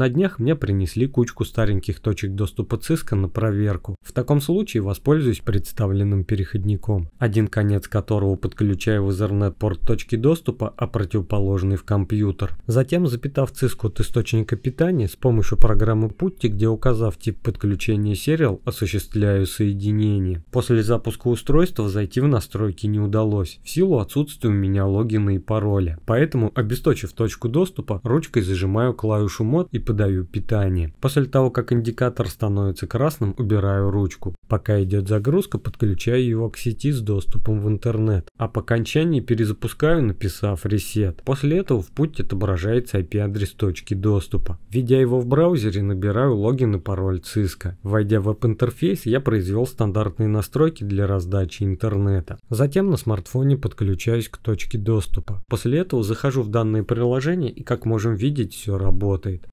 На днях мне принесли кучку стареньких точек доступа ЦИСКа на проверку. В таком случае воспользуюсь представленным переходником, один конец которого подключаю в Ethernet порт точки доступа, а противоположный в компьютер. Затем, запитав ЦИСКу от источника питания, с помощью программы Putty, где указав тип подключения Serial, осуществляю соединение. После запуска устройства зайти в настройки не удалось, в силу отсутствия у меня логина и пароля. Поэтому, обесточив точку доступа, ручкой зажимаю клавишу мод и подаю питание. После того, как индикатор становится красным, убираю ручку. Пока идет загрузка, подключаю его к сети с доступом в интернет. А по окончании перезапускаю, написав «Ресет». После этого в путь отображается IP-адрес точки доступа. Введя его в браузере, набираю логин и пароль Cisco. Войдя в веб-интерфейс, я произвел стандартные настройки для раздачи интернета. Затем на смартфоне подключаюсь к точке доступа. После этого захожу в данное приложение и как можем видеть все работает.